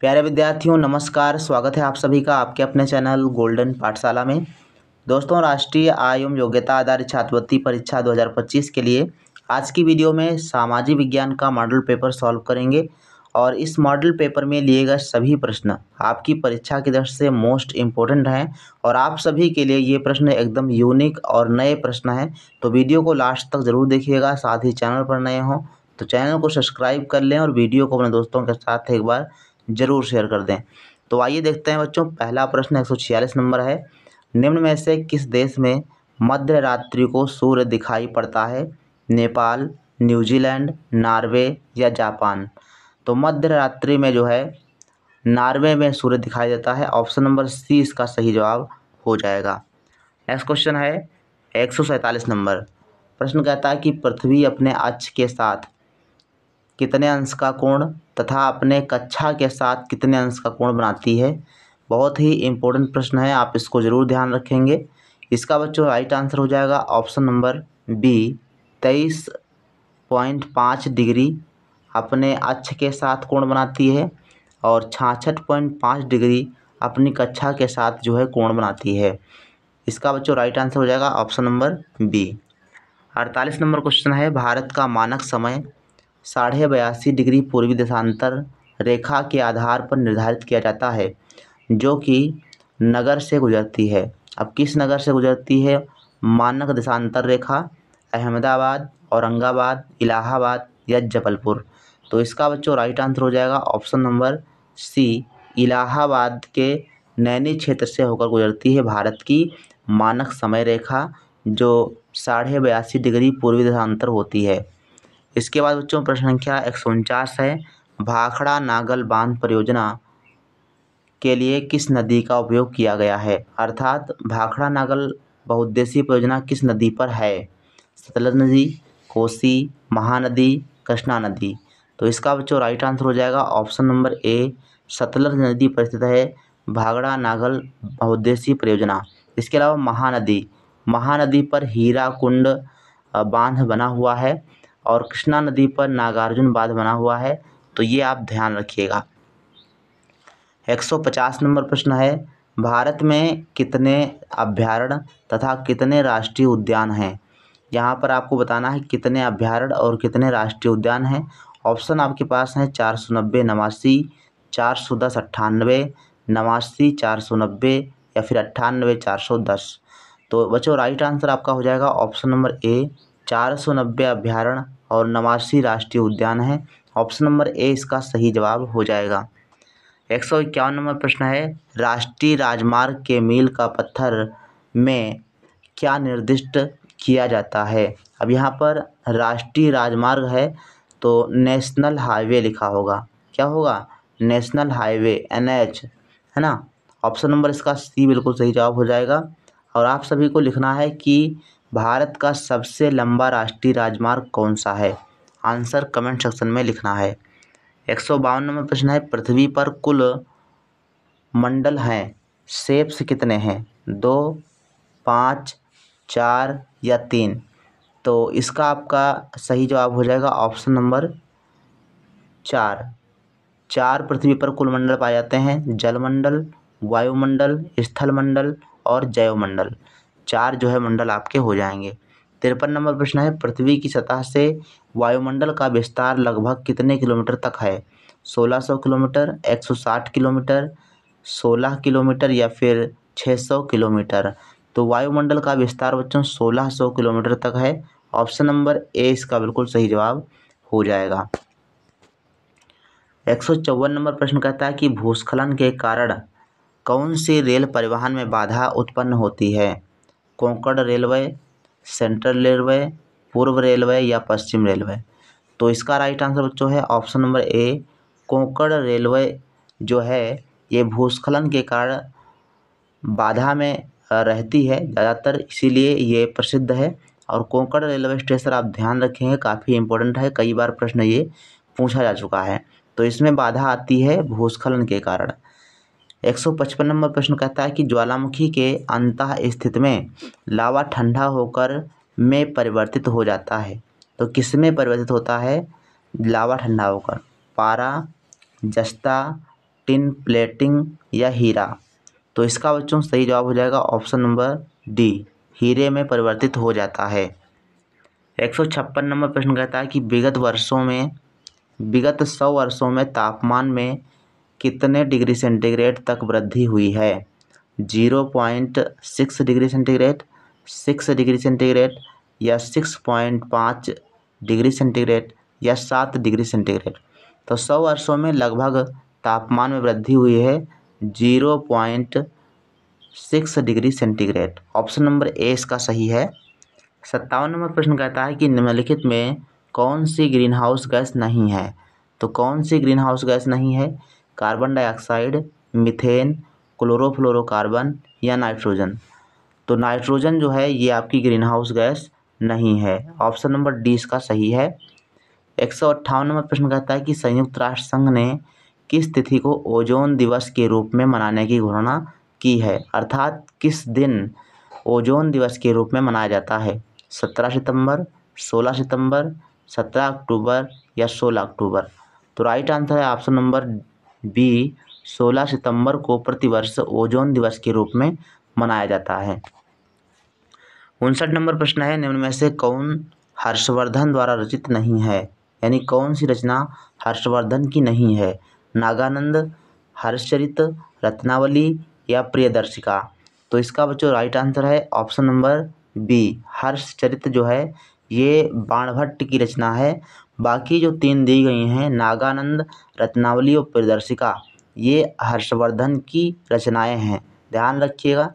प्यारे विद्यार्थियों नमस्कार स्वागत है आप सभी का आपके अपने चैनल गोल्डन पाठशाला में दोस्तों राष्ट्रीय आय योग्यता आधारित छात्रवृत्ति परीक्षा 2025 के लिए आज की वीडियो में सामाजिक विज्ञान का मॉडल पेपर सॉल्व करेंगे और इस मॉडल पेपर में लिए गए सभी प्रश्न आपकी परीक्षा की दृष्टि से मोस्ट इम्पोर्टेंट हैं और आप सभी के लिए ये प्रश्न एकदम यूनिक और नए प्रश्न हैं तो वीडियो को लास्ट तक ज़रूर देखिएगा साथ ही चैनल पर नए हों तो चैनल को सब्सक्राइब कर लें और वीडियो को अपने दोस्तों के साथ एक बार ज़रूर शेयर कर दें तो आइए देखते हैं बच्चों पहला प्रश्न एक सौ छियालीस नंबर है निम्न में से किस देश में मध्य रात्रि को सूर्य दिखाई पड़ता है नेपाल न्यूजीलैंड नार्वे या जापान तो मध्य रात्रि में जो है नार्वे में सूर्य दिखाई देता है ऑप्शन नंबर सी इसका सही जवाब हो जाएगा नेक्स्ट क्वेश्चन है एक सौ सैंतालीस नंबर प्रश्न कहता है कि पृथ्वी अपने अक्ष के साथ कितने अंश का कोण तथा अपने कक्षा के साथ कितने अंश का कोण बनाती है बहुत ही इम्पोर्टेंट प्रश्न है आप इसको ज़रूर ध्यान रखेंगे इसका बच्चों राइट आंसर हो जाएगा ऑप्शन नंबर बी तेईस पॉइंट पाँच डिग्री अपने अक्ष के साथ कोण बनाती है और छाछठ पॉइंट पाँच डिग्री अपनी कक्षा के साथ जो है कोण बनाती है इसका बच्चों राइट आंसर हो जाएगा ऑप्शन नंबर बी अड़तालीस नंबर क्वेश्चन है भारत का मानक समय साढ़े बयासी डिग्री पूर्वी देशांतर रेखा के आधार पर निर्धारित किया जाता है जो कि नगर से गुजरती है अब किस नगर से गुजरती है मानक देशांतर रेखा अहमदाबाद औरंगाबाद इलाहाबाद या जबलपुर तो इसका बच्चों राइट आंसर हो जाएगा ऑप्शन नंबर सी इलाहाबाद के नैनी क्षेत्र से होकर गुजरती है भारत की मानक समय रेखा जो साढ़े बयासी डिग्री पूर्वी देशांतर होती है इसके बाद बच्चों प्रश्न संख्या एक सौ उनचास है भाखड़ा नागल बांध परियोजना के लिए किस नदी का उपयोग किया गया है अर्थात भाखड़ा नागल बहुद्देशीय परियोजना किस नदी पर है सतलज नदी कोसी महानदी कृष्णा नदी तो इसका बच्चों राइट आंसर हो जाएगा ऑप्शन नंबर ए सतलज नदी पर स्थित है भागड़ा नागल बहुद्देशीय परियोजना इसके अलावा महानदी महानदी पर हीरा कुंड बांध बना हुआ है और कृष्णा नदी पर नागार्जुन बांध बना हुआ है तो ये आप ध्यान रखिएगा 150 नंबर प्रश्न है भारत में कितने अभ्यारण्य तथा कितने राष्ट्रीय उद्यान हैं यहाँ पर आपको बताना है कितने अभ्यारण्य और कितने राष्ट्रीय उद्यान हैं ऑप्शन आपके पास हैं चार सौ नब्बे नवासी चार सौ दस अट्ठानबे नवासी चार सौ नब्बे या फिर अट्ठानवे चार सौ दस तो बच्चों राइट आंसर आपका हो जाएगा ऑप्शन नंबर ए चार सौ नब्बे अभ्यारण्य और नवासी राष्ट्रीय उद्यान है ऑप्शन नंबर ए इसका सही जवाब हो जाएगा एक सौ इक्यावन नंबर प्रश्न है राष्ट्रीय राजमार्ग के मील का पत्थर में क्या निर्दिष्ट किया जाता है अब यहाँ पर राष्ट्रीय राजमार्ग है तो नेशनल हाईवे लिखा होगा क्या होगा नेशनल हाईवे एन एच है ना ऑप्शन नंबर इसका सी बिल्कुल सही जवाब हो जाएगा और आप सभी को लिखना है कि भारत का सबसे लंबा राष्ट्रीय राजमार्ग कौन सा है आंसर कमेंट सेक्शन में लिखना है एक सौ बावन नंबर प्रश्न है पृथ्वी पर कुल मंडल हैं सेप्स कितने हैं दो पाँच चार या तीन तो इसका आपका सही जवाब हो जाएगा ऑप्शन नंबर चार चार पृथ्वी पर कुल मंडल पाए जाते हैं जलमंडल वायुमंडल स्थलमंडल और जैवमंडल चार जो है मंडल आपके हो जाएंगे तिरपन नंबर प्रश्न है पृथ्वी की सतह से वायुमंडल का विस्तार लगभग कितने किलोमीटर तक है 1600 किलोमीटर 160 किलोमीटर 16 किलोमीटर या फिर 600 किलोमीटर तो वायुमंडल का विस्तार बच्चों 1600 किलोमीटर तक है ऑप्शन नंबर ए इसका बिल्कुल सही जवाब हो जाएगा एक नंबर प्रश्न कहता है कि भूस्खलन के कारण कौन सी रेल परिवहन में बाधा उत्पन्न होती है कोंकण रेलवे सेंट्रल रेलवे पूर्व रेलवे या पश्चिम रेलवे तो इसका राइट आंसर बच्चों है option number A Konkan railway जो है ये भूस्खलन के कारण बाधा में रहती है ज़्यादातर इसीलिए ये प्रसिद्ध है और कोंकण रेलवे स्टेशन आप ध्यान रखेंगे काफ़ी इंपॉर्टेंट है कई बार प्रश्न ये पूछा जा चुका है तो इसमें बाधा आती है भूस्खलन के कारण एक सौ पचपन नंबर प्रश्न कहता है कि ज्वालामुखी के अंतः स्थित में लावा ठंडा होकर में परिवर्तित हो जाता है तो किस में परिवर्तित होता है लावा ठंडा होकर पारा जस्ता टिन प्लेटिंग या हीरा तो इसका बच्चों सही जवाब हो जाएगा ऑप्शन नंबर डी हीरे में परिवर्तित हो जाता है एक सौ छप्पन नंबर प्रश्न कहता है कि विगत वर्षों में विगत सौ वर्षों में तापमान में कितने डिग्री सेंटीग्रेड तक वृद्धि हुई है zero point six degree centigrade six degree centigrade या सिक्स पॉइंट पाँच डिग्री सेंटीग्रेड या सात डिग्री सेंटीग्रेड तो सौ वर्षों में लगभग तापमान में वृद्धि हुई है zero point six degree centigrade option number A इसका सही है सत्तावन नंबर प्रश्न कहता है कि निम्नलिखित में कौन सी ग्रीन हाउस गैस नहीं है तो कौन सी ग्रीन हाउस गैस नहीं है कार्बन डाइऑक्साइड मिथेन क्लोरोफ्लोरोकार्बन या नाइट्रोजन तो नाइट्रोजन जो है ये आपकी ग्रीन हाउस गैस नहीं है ऑप्शन नंबर डी इसका सही है एक सौ अट्ठावन नंबर प्रश्न कहता है कि संयुक्त राष्ट्र संघ ने किस तिथि को ओजोन दिवस के रूप में मनाने की घोषणा की है अर्थात किस दिन ओजोन दिवस के रूप में मनाया जाता है सत्रह सितंबर सोलह सितंबर सत्रह अक्टूबर या सोलह अक्टूबर तो राइट आंसर है ऑप्शन नंबर बी सोलह सितंबर को प्रतिवर्ष ओजोन दिवस के रूप में मनाया जाता है उनसठ नंबर प्रश्न है निम्न में से कौन हर्षवर्धन द्वारा रचित नहीं है यानी कौन सी रचना हर्षवर्धन की नहीं है नागानंद हर्षचरित रत्नावली या प्रियदर्शिका तो इसका बच्चों राइट आंसर है ऑप्शन नंबर बी हर्षचरित जो है ये बाणभट्ट की रचना है बाकी जो तीन दी गई हैं नागानंद रत्नावली और प्रदर्शिका ये हर्षवर्धन की रचनाएँ हैं ध्यान रखिएगा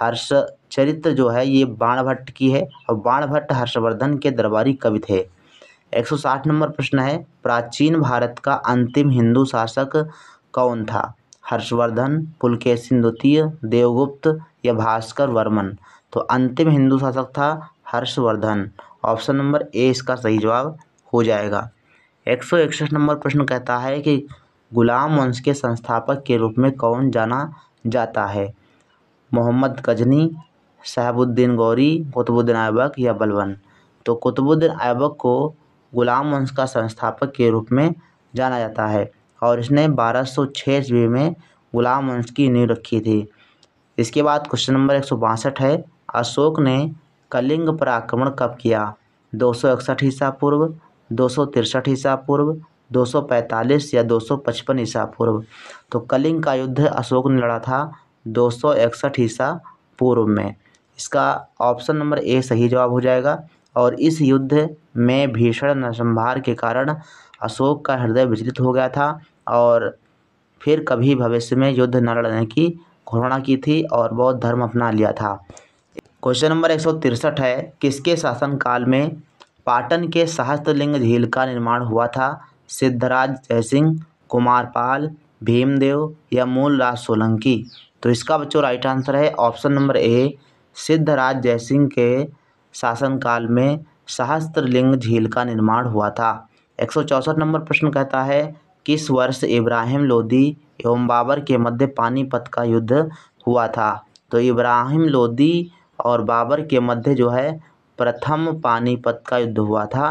हर्ष चरित्र जो है ये बाण भट्ट की है और बाण भट्ट हर्षवर्धन के दरबारी कवि थे एक सौ साठ नंबर प्रश्न है प्राचीन भारत का अंतिम हिंदू शासक कौन था हर्षवर्धन पुलकेशिन द्वितीय देवगुप्त या भास्कर वर्मन तो अंतिम हिंदू शासक था हर्षवर्धन ऑप्शन नंबर ए इसका सही जवाब हो जाएगा एक सौ इकसठ नंबर प्रश्न कहता है कि गुलाम वंश के संस्थापक के रूप में कौन जाना जाता है मोहम्मद गजनी साहबुद्दीन गौरी कुतुबुद्दीन ऐबक या बलवन तो कुतुबुद्दीन ऐबक को गुलाम वंश का संस्थापक के रूप में जाना जाता है और इसने 1206 सौ ईस्वी में गुलाम वंश की नींव रखी थी इसके बाद क्वेश्चन नंबर एक है अशोक ने कलिंग पर आक्रमण कब किया दो सौ इकसठ ईसा पूर्व दो सौ तिरसठ ईसा पूर्व दो सौ पैंतालीस या दो सौ पचपन ईसा पूर्व तो कलिंग का युद्ध अशोक ने लड़ा था दो सौ इकसठ ईसा पूर्व में इसका ऑप्शन नंबर ए सही जवाब हो जाएगा और इस युद्ध में भीषण नरसंहार के कारण अशोक का हृदय विचलित हो गया था और फिर कभी भविष्य में युद्ध न लड़ने की घोषणा की थी और बौद्ध धर्म अपना लिया था क्वेश्चन नंबर एक है किसके शासनकाल में पाटन के सहस्त्रलिंग झील का निर्माण हुआ था सिद्धराज जयसिंह कुमारपाल भीमदेव या मूलराज सोलंकी तो इसका बच्चों राइट आंसर है option number A Siddharaj Jaisingh के शासनकाल में सहस्त्रलिंग झील का निर्माण हुआ था एक नंबर प्रश्न कहता है किस वर्ष इब्राहिम लोदी एवं बाबर के मध्य पानीपत का युद्ध हुआ था तो इब्राहिम लोदी और बाबर के मध्य जो है प्रथम पानीपत का युद्ध हुआ था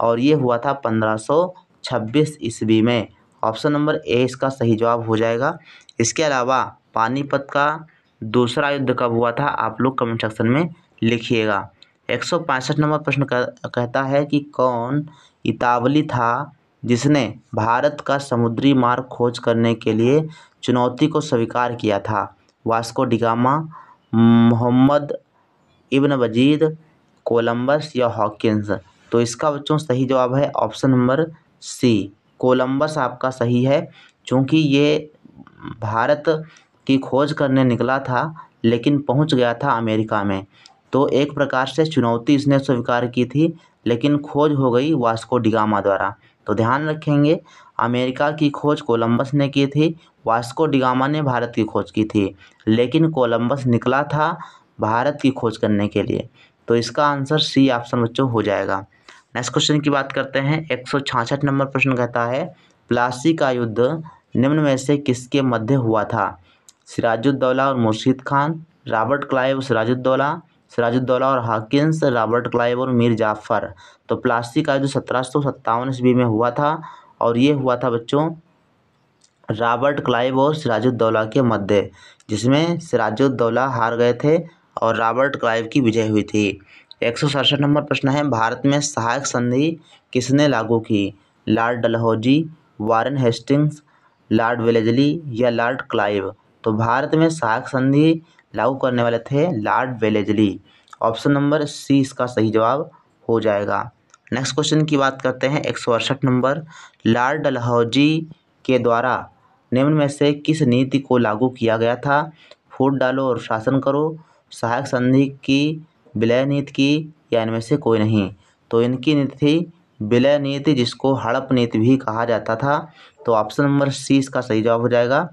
और ये हुआ था पंद्रह सौ छब्बीस ईस्वी में ऑप्शन नंबर ए इसका सही जवाब हो जाएगा इसके अलावा पानीपत का दूसरा युद्ध कब हुआ था आप लोग कमेंट सेक्शन में लिखिएगा एक सौ पैंसठ नंबर प्रश्न कहता है कि कौन इतावली था जिसने भारत का समुद्री मार्ग खोज करने के लिए चुनौती को स्वीकार किया था Vasco da Gama Mohammed ibn Wajid Columbus या हॉकिंस तो इसका बच्चों सही जवाब है ऑप्शन नंबर सी कोलंबस आपका सही है चूँकि ये भारत की खोज करने निकला था लेकिन पहुंच गया था अमेरिका में तो एक प्रकार से चुनौती इसने स्वीकार की थी लेकिन खोज हो गई वास्को डिगामा द्वारा तो ध्यान रखेंगे अमेरिका की खोज कोलंबस ने की थी वास्को डिगामा ने भारत की खोज की थी लेकिन कोलंबस निकला था भारत की खोज करने के लिए तो इसका आंसर सी ऑप्शन बच्चों हो जाएगा नेक्स्ट क्वेश्चन की बात करते हैं एक नंबर प्रश्न कहता है प्लासी का युद्ध निम्न में से किसके मध्य हुआ था सिराजुद्दौला और मुर्शीद खान रॉबर्ट क्लाइव सिराजुद्दौला सिराजुद्दौला और हाकिस रॉबर्ट क्लाइव और मीर जाफ़र तो प्लास्टिक का जो सत्रह सौ सत्तावन ईस्वी में हुआ था और ये हुआ था बच्चों रॉबर्ट क्लाइव और सिराजुद्दौला के मध्य जिसमें सिराजुद्दौला हार गए थे और रॉबर्ट क्लाइव की विजय हुई थी एक सौ सड़सठ नंबर प्रश्न है भारत में सहायक संधि किसने लागू की Lord Dalhousie Warren Hastings Lord Wellesley या लॉर्ड क्लाइव तो भारत में सहायक संधि लागू करने वाले थे Lord Wellesley option number C इसका सही जवाब हो जाएगा नेक्स्ट क्वेश्चन की बात करते हैं एक सौ अड़सठ नंबर लॉर्ड डलहौजी के द्वारा निम्न में से किस नीति को लागू किया गया था फूट डालो और शासन करो सहायक संधि की विलय नीति की या इनमें से कोई नहीं तो इनकी नीति थी विलय नीति जिसको हड़प नीति भी कहा जाता था तो ऑप्शन नंबर सी इसका सही जवाब हो जाएगा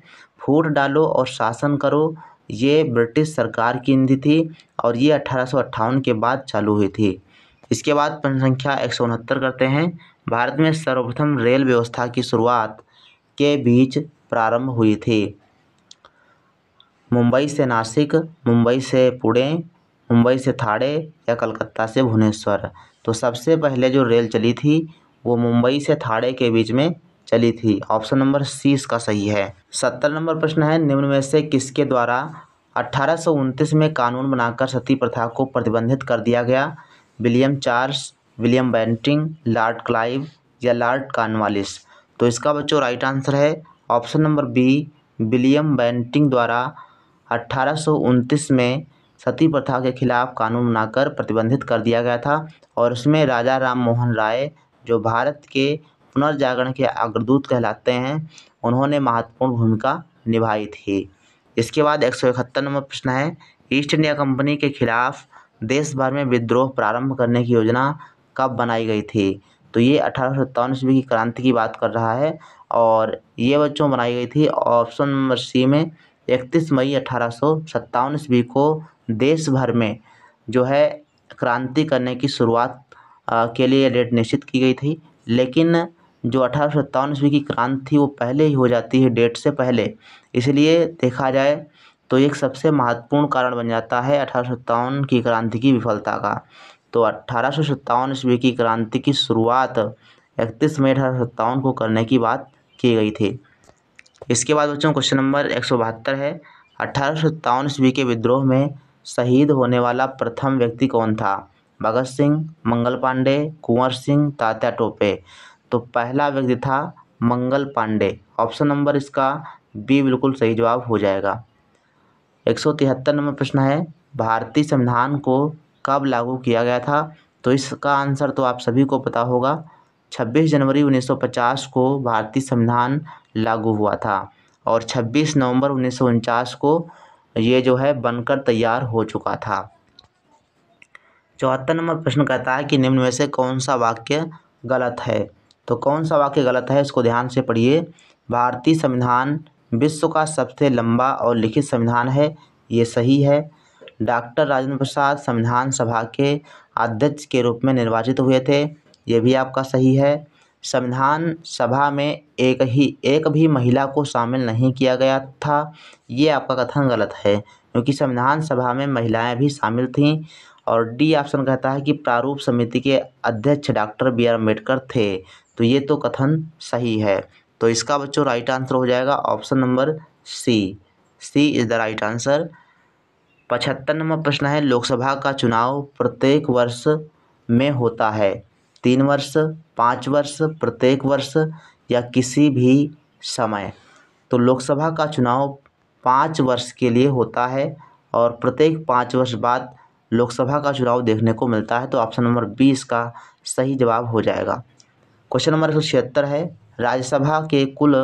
फूट डालो और शासन करो ये ब्रिटिश सरकार की नीति थी और ये अठारह के बाद चालू हुई थी इसके बाद प्रश्न संख्या एक करते हैं भारत में सर्वप्रथम रेल व्यवस्था की शुरुआत के बीच प्रारंभ हुई थी मुंबई से नासिक मुंबई से पुणे मुंबई से थाड़े या कलकत्ता से भुवनेश्वर तो सबसे पहले जो रेल चली थी वो मुंबई से थाड़े के बीच में चली थी ऑप्शन नंबर सी इसका सही है सत्तर नंबर प्रश्न है निम्न में से किसके द्वारा अट्ठारह में कानून बनाकर सती प्रथा को प्रतिबंधित कर दिया गया William Charles William Bentinck Lord Clive या लॉर्ड कानवालिस तो इसका बच्चों राइट आंसर है option number B William Bentinck द्वारा अट्ठारह में सती प्रथा के खिलाफ कानून बनाकर प्रतिबंधित कर दिया गया था और उसमें राजा राम मोहन राय जो भारत के पुनर्जागरण के अग्रदूत कहलाते हैं उन्होंने महत्वपूर्ण भूमिका निभाई थी इसके बाद एक सौ इकहत्तर नंबर प्रश्न है ईस्ट इंडिया कंपनी के खिलाफ देश भर में विद्रोह प्रारंभ करने की योजना कब बनाई गई थी तो ये अठारह सौ सत्तावन ईस्वी की क्रांति की बात कर रहा है और ये बच्चों बनाई गई थी ऑप्शन नंबर सी में इकतीस मई अठारह सौ सत्तावन ईस्वी को देश भर में जो है क्रांति करने की शुरुआत के लिए डेट निश्चित की गई थी लेकिन जो अठारह सौ सत्तावन ईस्वी की क्रांति थी वो पहले ही हो जाती है डेट से पहले इसलिए देखा जाए तो एक सबसे महत्वपूर्ण कारण बन जाता है अठारह सौ सत्तावन की क्रांति की विफलता का तो अठारह सौ सत्तावन ईस्वी की क्रांति की शुरुआत इकतीस मई अठारह सौ सत्तावन को करने की बात की गई थी इसके बाद बच्चों क्वेश्चन नंबर एक सौ बहत्तर है अठारह सौ सत्तावन ईस्वी के विद्रोह में शहीद होने वाला प्रथम व्यक्ति कौन था भगत सिंह मंगल पांडे कुंवर सिंह तात्या टोपे तो पहला व्यक्ति था मंगल पांडे ऑप्शन नंबर इसका बी बिल्कुल सही जवाब हो जाएगा एक सौ तिहत्तर नंबर प्रश्न है भारतीय संविधान को कब लागू किया गया था तो इसका आंसर तो आप सभी को पता होगा छब्बीस जनवरी उन्नीस सौ पचास को भारतीय संविधान लागू हुआ था और छब्बीस नवंबर उन्नीस सौ उनचास को ये जो है बनकर तैयार हो चुका था चौहत्तर नंबर प्रश्न कहता है कि निम्न में से कौन सा वाक्य गलत है तो कौन सा वाक्य गलत है इसको ध्यान से पढ़िए भारतीय संविधान विश्व का सबसे लंबा और लिखित संविधान है ये सही है डॉक्टर राजेंद्र प्रसाद संविधान सभा के अध्यक्ष के रूप में निर्वाचित हुए थे ये भी आपका सही है संविधान सभा में एक ही एक भी महिला को शामिल नहीं किया गया था ये आपका कथन गलत है क्योंकि संविधान सभा में महिलाएं भी शामिल थीं और डी ऑप्शन कहता है कि प्रारूप समिति के अध्यक्ष डॉक्टर बी आर अम्बेडकर थे तो ये तो कथन सही है तो इसका बच्चों राइट आंसर हो जाएगा option number C C is the right answer पचहत्तर नंबर प्रश्न है लोकसभा का चुनाव प्रत्येक वर्ष में होता है तीन वर्ष पाँच वर्ष प्रत्येक वर्ष या किसी भी समय तो लोकसभा का चुनाव पाँच वर्ष के लिए होता है और प्रत्येक पाँच वर्ष बाद लोकसभा का चुनाव देखने को मिलता है तो ऑप्शन नंबर बी इसका सही जवाब हो जाएगा क्वेश्चन नंबर एक छिहत्तर है राज्यसभा के कुल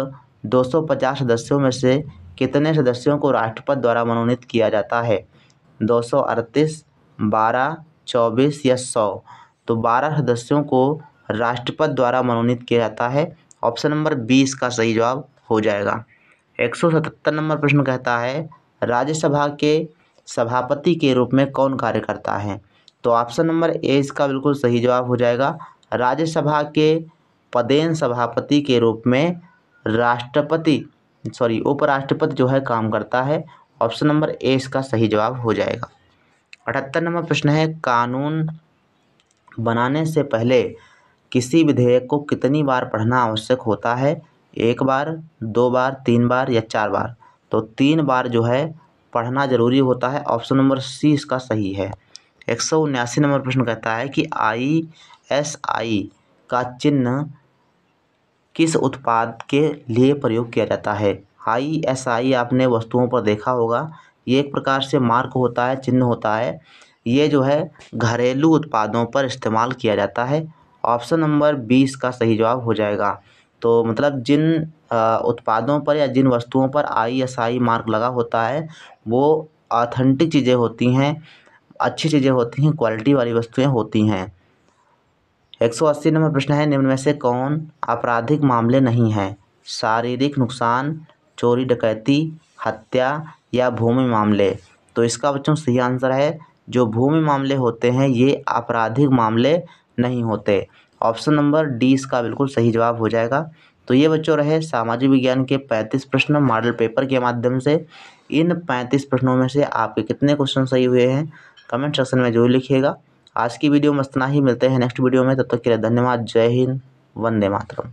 250 सदस्यों में से कितने सदस्यों को राष्ट्रपति द्वारा मनोनीत किया जाता है दो सौ अड़तीस बारह चौबीस या सौ तो बारह सदस्यों को राष्ट्रपति द्वारा मनोनीत किया जाता है ऑप्शन नंबर बी इसका सही जवाब हो जाएगा एक सौ सतहत्तर नंबर प्रश्न कहता है राज्यसभा के सभापति के रूप में कौन कार्य करता है तो ऑप्शन नंबर ए इसका बिल्कुल सही जवाब हो जाएगा राज्यसभा के पदेन सभापति के रूप में राष्ट्रपति सॉरी उपराष्ट्रपति जो है काम करता है ऑप्शन नंबर ए इसका सही जवाब हो जाएगा अठहत्तर नंबर प्रश्न है कानून बनाने से पहले किसी विधेयक को कितनी बार पढ़ना आवश्यक होता है एक बार दो बार तीन बार या चार बार तो तीन बार जो है पढ़ना ज़रूरी होता है ऑप्शन नंबर सी इसका सही है एक सौ उन्यासी नंबर प्रश्न कहता है कि आई एस आई का चिन्ह किस उत्पाद के लिए प्रयोग किया जाता है आई एस आई आपने वस्तुओं पर देखा होगा ये एक प्रकार से मार्क होता है चिन्ह होता है ये जो है घरेलू उत्पादों पर इस्तेमाल किया जाता है ऑप्शन नंबर बीस का सही जवाब हो जाएगा तो मतलब जिन उत्पादों पर या जिन वस्तुओं पर आई एस आई मार्क लगा होता है वो ऑथेंटिक चीज़ें होती हैं अच्छी चीज़ें होती हैं क्वालिटी वाली वस्तुएं होती हैं एक सौ अस्सी नंबर प्रश्न है निम्न में से कौन आपराधिक मामले नहीं हैं शारीरिक नुकसान चोरी डकैती हत्या या भूमि मामले तो इसका बच्चों सही आंसर है जो भूमि मामले होते हैं ये आपराधिक मामले नहीं होते ऑप्शन नंबर डी इसका बिल्कुल सही जवाब हो जाएगा तो ये बच्चों रहे सामाजिक विज्ञान के पैंतीस प्रश्न मॉडल पेपर के माध्यम से इन पैंतीस प्रश्नों में से आपके कितने क्वेश्चन सही हुए हैं कमेंट सेक्शन में जरूर लिखिएगा आज की वीडियो में इतना ही मिलते हैं नेक्स्ट वीडियो में तब तक के लिए धन्यवाद जय हिंद वंदे मातरम